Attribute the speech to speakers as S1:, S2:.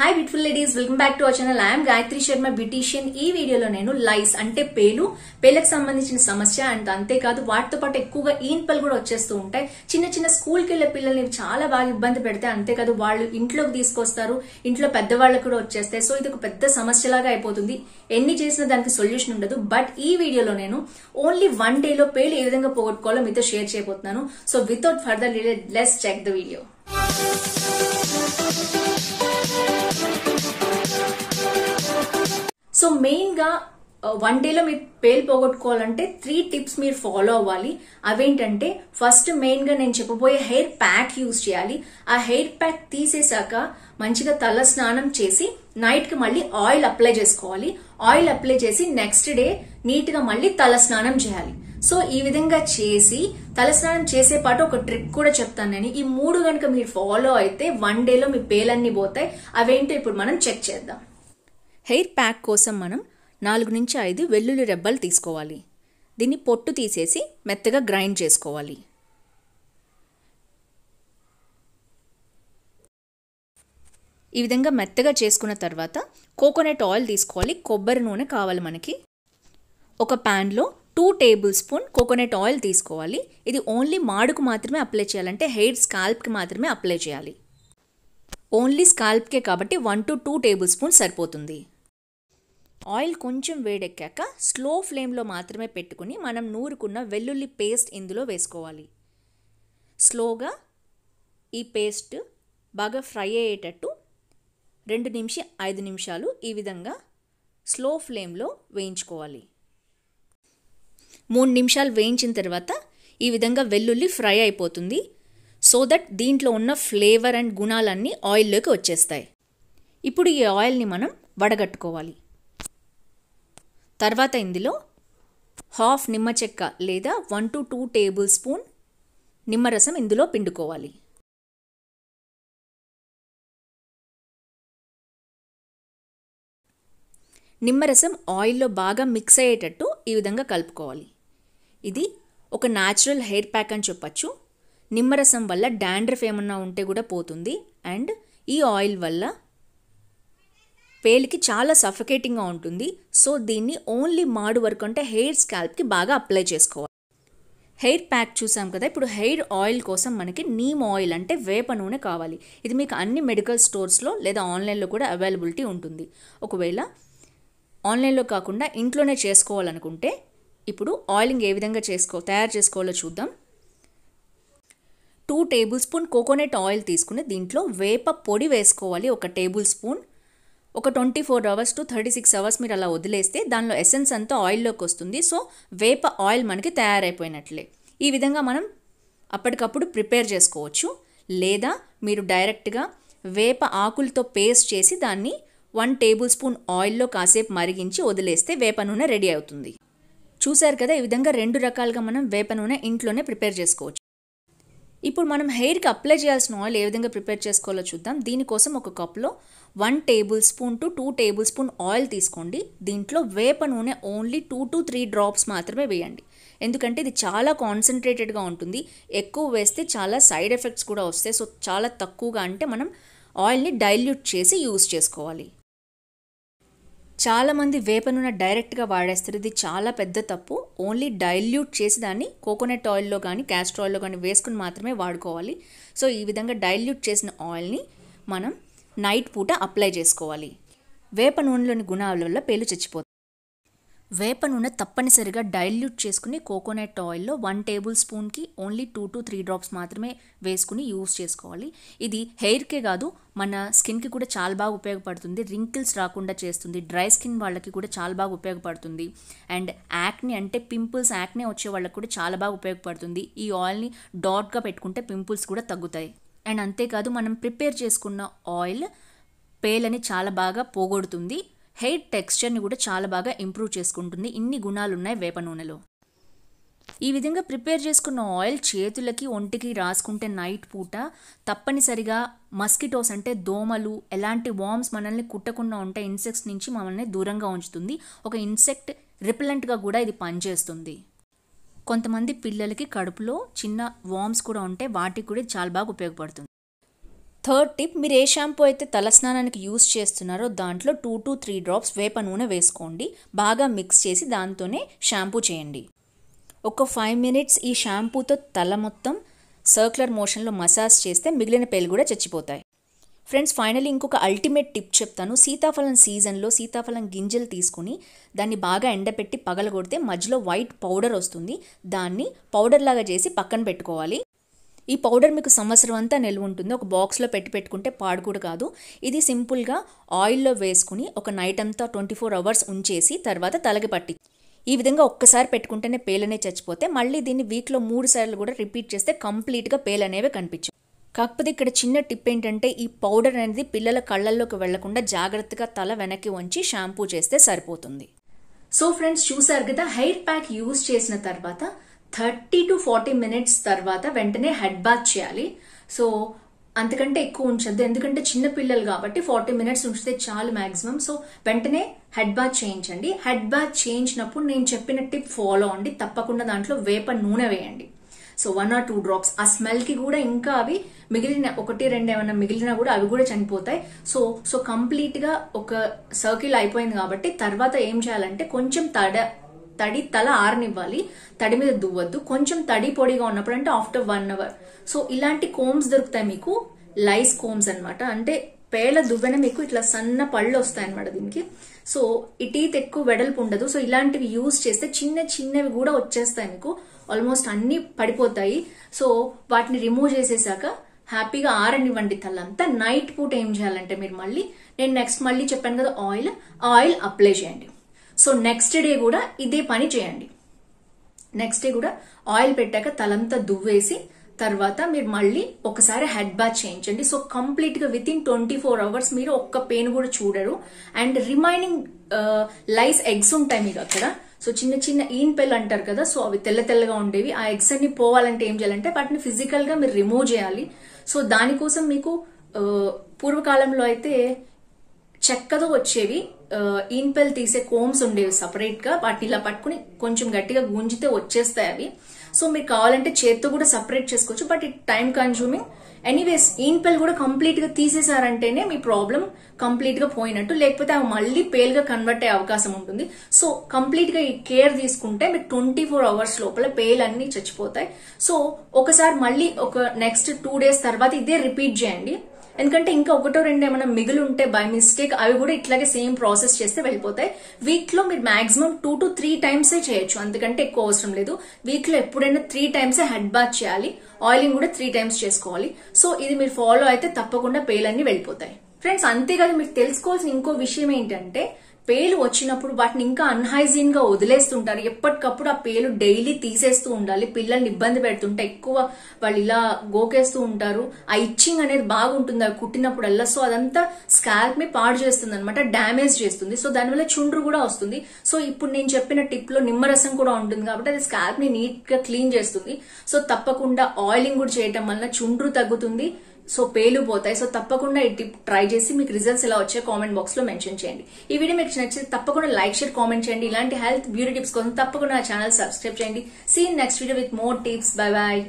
S1: hi beautiful ladies welcome back to our channel I'm Gayatri Sharma beautician ఈ వీడియోలో నేను లైస్ అంటే పేలు పేలకు సంబంధించిన సమస్య అండ్ అంతేకాదు వాటితో పాటు ఎక్కువగా ఈన్పలు కూడా వచ్చేస్తూ ఉంటాయి చిన్న చిన్న స్కూల్కి వెళ్ళే పిల్లల్ని చాలా బాగా ఇబ్బంది పెడితే అంతేకాదు వాళ్ళు ఇంట్లోకి తీసుకొస్తారు ఇంట్లో పెద్దవాళ్ళకు కూడా వచ్చేస్తాయి సో ఇది ఒక పెద్ద సమస్యలాగా అయిపోతుంది ఎన్ని చేసినా దానికి సొల్యూషన్ ఉండదు బట్ ఈ వీడియోలో నేను ఓన్లీ వన్ డేలో పేలు ఏ విధంగా పోగొట్టుకోవాలో మీతో షేర్ చేయబోతున్నాను so without further less check the video So main ga one డేలో మీరు పేలు పోగొట్టుకోవాలంటే త్రీ టిప్స్ మీరు ఫాలో అవ్వాలి అవేంటంటే ఫస్ట్ మెయిన్గా నేను చెప్పబోయే హెయిర్ ప్యాక్ యూజ్ చేయాలి ఆ హెయిర్ ప్యాక్ తీసేశాక మంచిగా తల స్నానం చేసి నైట్కి మళ్ళీ ఆయిల్ అప్లై చేసుకోవాలి ఆయిల్ అప్లై చేసి నెక్స్ట్ డే నీట్గా మళ్ళీ తల స్నానం చేయాలి సో ఈ విధంగా చేసి తలస్నానం చేసే పాటు ఒక ట్రిక్ కూడా చెప్తాను నేను ఈ మూడు కనుక మీరు ఫాలో అయితే వన్ డేలో మీ పేలన్నీ పోతాయి అవేంటో ఇప్పుడు మనం చెక్ చేద్దాం హెయిర్ ప్యాక్ కోసం మనం నాలుగు నుంచి ఐదు వెల్లుల్లి రెబ్బలు తీసుకోవాలి దీన్ని పొట్టు తీసేసి మెత్తగా గ్రైండ్ చేసుకోవాలి ఈ విధంగా మెత్తగా చేసుకున్న తర్వాత కోకోనట్ ఆయిల్ తీసుకోవాలి కొబ్బరి నూనె కావాలి మనకి ఒక ప్యాన్లో two tablespoon coconut oil తీసుకోవాలి ఇది ఓన్లీ మాడుకు మాత్రమే అప్లై చేయాలంటే హెయిర్ స్కాల్ప్కి మాత్రమే అప్లై చేయాలి ఓన్లీ స్కాల్ప్కే కాబట్టి one to two tablespoon సరిపోతుంది ఆయిల్ కొంచెం వేడెక్కాక స్లో ఫ్లేమ్లో మాత్రమే పెట్టుకుని మనం నూరుకున్న వెల్లుల్లి పేస్ట్ ఇందులో వేసుకోవాలి స్లోగా ఈ పేస్ట్ బాగా ఫ్రై అయ్యేటట్టు రెండు నిమిషం ఐదు నిమిషాలు ఈ విధంగా స్లో ఫ్లేమ్లో వేయించుకోవాలి మూడు నిమిషాలు వేయించిన తర్వాత ఈ విధంగా వెల్లుల్లి ఫ్రై అయిపోతుంది సో దట్ దీంట్లో ఉన్న ఫ్లేవర్ అండ్ గుణాలన్నీ ఆయిల్లోకి వచ్చేస్తాయి ఇప్పుడు ఈ ఆయిల్ని మనం వడగట్టుకోవాలి తర్వాత ఇందులో హాఫ్ నిమ్మ చెక్క లేదా one to two tablespoon నిమ్మరసం ఇందులో పిండుకోవాలి నిమ్మరసం ఆయిల్లో బాగా మిక్స్ అయ్యేటట్టు ఈ విధంగా కలుపుకోవాలి ఇది ఒక న్యాచురల్ హెయిర్ ప్యాక్ అని చెప్పచ్చు నిమ్మరసం వల్ల డాండ్రఫ్ ఏమన్నా ఉంటే కూడా పోతుంది అండ్ ఈ ఆయిల్ వల్ల పేలికి చాలా సఫకేటింగ్గా ఉంటుంది సో దీన్ని ఓన్లీ మాడు వరకు అంటే హెయిర్ స్కాల్ప్కి బాగా అప్లై చేసుకోవాలి హెయిర్ ప్యాక్ చూసాం కదా ఇప్పుడు హెయిర్ ఆయిల్ కోసం మనకి నీమ్ ఆయిల్ అంటే వేప నూనె కావాలి ఇది మీకు అన్ని మెడికల్ స్టోర్స్లో లేదా ఆన్లైన్లో కూడా అవైలబిలిటీ ఉంటుంది ఒకవేళ ఆన్లైన్లో కాకుండా ఇంట్లోనే చేసుకోవాలనుకుంటే ఇప్పుడు ఆయిలింగ్ ఏ విధంగా చేసుకో తయారు చేసుకోవాలో చూద్దాం two tablespoon coconut oil తీసుకుని దీంట్లో వేప పొడి వేసుకోవాలి ఒక టేబుల్ స్పూన్ ఒక twenty four hours to thirty six hours మీరు అలా వదిలేస్తే దానిలో ఎసెన్స్ అంతా ఆయిల్లోకి వస్తుంది సో వేప ఆయిల్ మనకి తయారైపోయినట్లే ఈ విధంగా మనం అప్పటికప్పుడు ప్రిపేర్ చేసుకోవచ్చు లేదా మీరు డైరెక్ట్గా వేప ఆకులతో పేస్ట్ చేసి దాన్ని వన్ టేబుల్ స్పూన్ ఆయిల్లో కాసేపు మరిగించి వదిలేస్తే వేప నూనె రెడీ అవుతుంది చూశారు కదా ఈ విధంగా రెండు రకాలుగా మనం వేప నూనె ఇంట్లోనే ప్రిపేర్ చేసుకోవచ్చు ఇప్పుడు మనం హెయిర్కి అప్లై చేయాల్సిన ఆయిల్ ఏ విధంగా ప్రిపేర్ చేసుకోవాలో చూద్దాం దీనికోసం ఒక కప్లో one tablespoon to two tablespoon oil తీసుకోండి దీంట్లో వేప నూనె only two to three drops మాత్రమే వేయండి ఎందుకంటే ఇది చాలా కాన్సన్ట్రేటెడ్గా ఉంటుంది ఎక్కువ వేస్తే చాలా సైడ్ ఎఫెక్ట్స్ కూడా వస్తాయి సో చాలా తక్కువగా అంటే మనం ఆయిల్ని డైల్యూట్ చేసి యూస్ చేసుకోవాలి చాలామంది వేపనూనె డైరెక్ట్గా వాడేస్తారు ఇది చాలా పెద్ద తప్పు ఓన్లీ డైల్యూట్ చేసి దాన్ని కోకోనట్ ఆయిల్లో కానీ క్యాస్టర్ ఆయిల్లో కానీ వేసుకుని మాత్రమే వాడుకోవాలి సో ఈ విధంగా డైల్యూట్ చేసిన ఆయిల్ని మనం నైట్ పూట అప్లై చేసుకోవాలి వేప నూనెలోని గుణాల వల్ల పేలు చచ్చిపోతుంది వేప నూనె తప్పనిసరిగా డైల్యూట్ చేసుకుని కోకోనట్ ఆయిల్లో వన్ టేబుల్ స్పూన్కి only two to three drops మాత్రమే వేసుకుని యూస్ చేసుకోవాలి ఇది హెయిర్కే కాదు మన స్కిన్కి కూడా చాలా బాగా ఉపయోగపడుతుంది రింకిల్స్ రాకుండా చేస్తుంది డ్రై స్కిన్ వాళ్ళకి కూడా చాలా బాగా ఉపయోగపడుతుంది అండ్ యాక్ని అంటే పింపుల్స్ యాక్ని వచ్చే వాళ్ళకి కూడా చాలా బాగా ఉపయోగపడుతుంది ఈ ఆయిల్ని డాట్గా పెట్టుకుంటే పింపుల్స్ కూడా తగ్గుతాయి అండ్ అంతేకాదు మనం ప్రిపేర్ చేసుకున్న ఆయిల్ పేలని చాలా బాగా పోగొడుతుంది హెయిర్ టెక్స్చర్ని కూడా చాలా బాగా ఇంప్రూవ్ చేసుకుంటుంది ఇన్ని గుణాలు ఉన్నాయి వేప నూనెలో ఈ విధంగా ప్రిపేర్ చేసుకున్న ఆయిల్ చేతులకి ఒంటికి రాసుకుంటే నైట్ పూట తప్పనిసరిగా మస్కిటోస్ అంటే దోమలు ఎలాంటి వామ్స్ మనల్ని కుట్టకుండా ఉంటే ఇన్సెక్ట్స్ నుంచి మనల్ని దూరంగా ఉంచుతుంది ఒక ఇన్సెక్ట్ రిపెలెంట్గా కూడా ఇది పనిచేస్తుంది కొంతమంది పిల్లలకి కడుపులో చిన్న వామ్స్ కూడా ఉంటే వాటికి కూడా చాలా బాగా ఉపయోగపడుతుంది థర్డ్ టిప్ మీరు ఏ షాంపూ అయితే తలస్నానానికి యూస్ చేస్తున్నారో దాంట్లో టూ టు త్రీ డ్రాప్స్ వేప నూనె వేసుకోండి బాగా మిక్స్ చేసి దాంతోనే షాంపూ చేయండి ఒక ఫైవ్ మినిట్స్ ఈ షాంపూతో తల మొత్తం సర్క్యులర్ మోషన్లో మసాజ్ చేస్తే మిగిలిన పేలు కూడా చచ్చిపోతాయి ఫ్రెండ్స్ ఫైనల్ ఇంకొక అల్టిమేట్ టిప్ చెప్తాను సీతాఫలం సీజన్లో సీతాఫలం గింజలు తీసుకుని దాన్ని బాగా ఎండపెట్టి పగలగొడితే మధ్యలో వైట్ పౌడర్ వస్తుంది దాన్ని పౌడర్ లాగా చేసి పక్కన పెట్టుకోవాలి ఈ పౌడర్ మీకు సంవత్సరం అంతా నిల్వ ఉంటుంది ఒక బాక్స్లో పెట్టి పెట్టుకుంటే పాడు కూడా కాదు ఇది సింపుల్గా ఆయిల్లో వేసుకుని ఒక నైట్ అంతా ట్వంటీ ఫోర్ అవర్స్ ఉంచేసి తర్వాత తలకి పట్టి ఈ విధంగా ఒక్కసారి పెట్టుకుంటేనే పేలనే చచ్చిపోతే మళ్ళీ దీన్ని వీక్లో మూడు సార్లు కూడా రిపీట్ చేస్తే కంప్లీట్గా అనేవి కనిపించు కాకపోతే ఇక్కడ చిన్న టిప్ ఏంటంటే ఈ పౌడర్ అనేది పిల్లల కళ్ళల్లోకి వెళ్లకుండా జాగ్రత్తగా తల వెనక్కి వంచి షాంపూ చేస్తే సరిపోతుంది సో ఫ్రెండ్స్ చూసారు కదా హెయిర్ ప్యాక్ యూజ్ చేసిన తర్వాత థర్టీ టు ఫార్టీ మినిట్స్ తర్వాత వెంటనే హెడ్ బాత్ చేయాలి సో అంతకంటే ఎక్కువ ఉంచద్దు ఎందుకంటే చిన్న పిల్లలు కాబట్టి ఫార్టీ మినిట్స్ ఉంచితే చాలు మాక్సిమం సో వెంటనే హెడ్ బాత్ చేయించండి హెడ్ బాత్ చేయించినప్పుడు నేను చెప్పిన టిప్ ఫాలో అండి తప్పకుండా దాంట్లో వేప నూనె వేయండి so one or two drops ఆ స్మెల్కి కూడా ఇంకా అవి మిగిలిన ఒకటి రెండు ఏమైనా మిగిలిన కూడా అవి కూడా చనిపోతాయి సో సో కంప్లీట్గా ఒక సర్కిల్ అయిపోయింది కాబట్టి తర్వాత ఏం చేయాలంటే కొంచెం తడ తడి తల ఆరనివ్వాలి తడి మీద దువ్వద్దు కొంచెం తడి పొడిగా ఉన్నప్పుడు అంటే ఆఫ్టర్ వన్ అవర్ సో ఇలాంటి కోమ్స్ దొరుకుతాయి మీకు లైస్ కోమ్స్ అనమాట అంటే పేల దువ్వెన మీకు ఇట్లా సన్న పళ్ళు వస్తాయి అనమాట దీనికి సో ఈ ఎక్కువ వెడల్పు ఉండదు సో ఇలాంటివి యూజ్ చేస్తే చిన్న చిన్నవి కూడా వచ్చేస్తాయి మీకు ఆల్మోస్ట్ అన్ని పడిపోతాయి సో వాటిని రిమూవ్ చేసేసాక హ్యాపీగా ఆరనివ్వండి తల్లంతా నైట్ పూట ఏం చేయాలంటే మీరు మళ్ళీ నేను నెక్స్ట్ మళ్ళీ చెప్పాను కదా ఆయిల్ ఆయిల్ అప్లై చేయండి సో నెక్స్ట్ డే కూడా ఇదే పని చేయండి నెక్స్ట్ డే కూడా ఆయిల్ పెట్టాక తలంతా దువ్వేసి తర్వాత మీరు మళ్ళీ ఒకసారి హెడ్ బాత్ చేయించండి సో కంప్లీట్ గా within twenty four hours మీరు ఒక్క పెయిన్ కూడా చూడరు అండ్ రిమైనింగ్ లైస్ ఎగ్స్ ఉంటాయి మీకు అక్కడ సో చిన్న చిన్న ఈన్ పెల్ అంటారు కదా సో అవి తెల్ల తెల్లగా ఉండేవి ఆ ఎగ్స్ అన్ని పోవాలంటే ఏం చేయాలంటే వాటిని ఫిజికల్ గా మీరు రిమూవ్ చేయాలి సో దానికోసం మీకు uh, పూర్వకాలంలో అయితే చెక్కతో వచ్చేవి ఈన్పెల్ తీసే కోమ్స్ ఉండేవి సపరేట్ గా వాటిని ఇలా పట్టుకుని కొంచెం గట్టిగా గుంజితే వచ్చేస్తాయి అవి సో మీరు కావాలంటే చేత్తో కూడా సపరేట్ చేసుకోవచ్చు but it time consuming anyways ఈన్పెల్ కూడా కంప్లీట్ గా తీసేసారంటేనే మీ ప్రాబ్లం కంప్లీట్ గా పోయినట్టు లేకపోతే అవి మళ్ళీ పేల్ గా కన్వర్ట్ అయ్యే అవకాశం ఉంటుంది సో కంప్లీట్ గా ఈ కేర్ తీసుకుంటే మీరు ట్వంటీ ఫోర్ అవర్స్ లోపల పేల్ అన్ని చచ్చిపోతాయి సో ఒకసారి మళ్ళీ ఒక నెక్స్ట్ టూ డేస్ తర్వాత ఇదే రిపీట్ చేయండి ఎందుకంటే ఇంకా ఒకటో రెండు ఏమైనా మిగిలి ఉంటే బై మిస్టేక్ అవి కూడా ఇట్లాగే సేమ్ ప్రాసెస్ చేస్తే వెళ్ళిపోతాయి వీక్ లో మీరు maximum two to three times చేయొచ్చు అందుకంటే ఎక్కువ అవసరం లేదు వీక్ లో ఎప్పుడైనా త్రీ టైమ్సే హెడ్ బాత్ చేయాలి ఆయిలింగ్ కూడా త్రీ టైమ్స్ చేసుకోవాలి సో ఇది మీరు ఫాలో అయితే తప్పకుండా పేలన్నీ వెళ్ళిపోతాయి ఫ్రెండ్స్ అంతేకాదు మీరు తెలుసుకోవాల్సిన ఇంకో విషయం ఏంటంటే పేలు వచ్చినప్పుడు వాటిని ఇంకా అన్హైజీన్ గా వదిలేస్తుంటారు ఎప్పటికప్పుడు ఆ పేలు డైలీ తీసేస్తూ ఉండాలి పిల్లల్ని ఇబ్బంది పెడుతుంటే ఎక్కువ వాళ్ళు ఇలా గోకేస్తూ ఉంటారు ఆ ఇచ్చింగ్ అనేది బాగుంటుంది అవి కుట్టినప్పుడల్లా సో అదంతా స్కాల్ప్ ని పాడు చేస్తుంది అనమాట డ్యామేజ్ చేస్తుంది సో దానివల్ల చుండ్రు కూడా వస్తుంది సో ఇప్పుడు నేను చెప్పిన టిప్ లో నిమ్మరసం కూడా ఉంటుంది కాబట్టి అది స్కాల్ప్ ని నీట్ గా క్లీన్ చేస్తుంది సో తప్పకుండా ఆయిలింగ్ కూడా చేయటం వల్ల చుండ్రు తగ్గుతుంది సో పోతాయి సో తప్పకుండా ఈ టిప్ ట్రై చేసి మీకు రిజల్ట్స్ ఎలా వచ్చే కామెంట్ బాక్స్లో మెన్షన్ చేయండి ఈ వీడియో మీకు నచ్చితే తప్పకుండా లైక్ షేర్ కామెంట్ చేయండి ఇలాంటి హెల్త్ బ్యూటీ టిప్స్ కోసం తప్పకుండా ఛానల్ సబ్స్క్రైబ్ చేయండి see in next video with more tips bye bye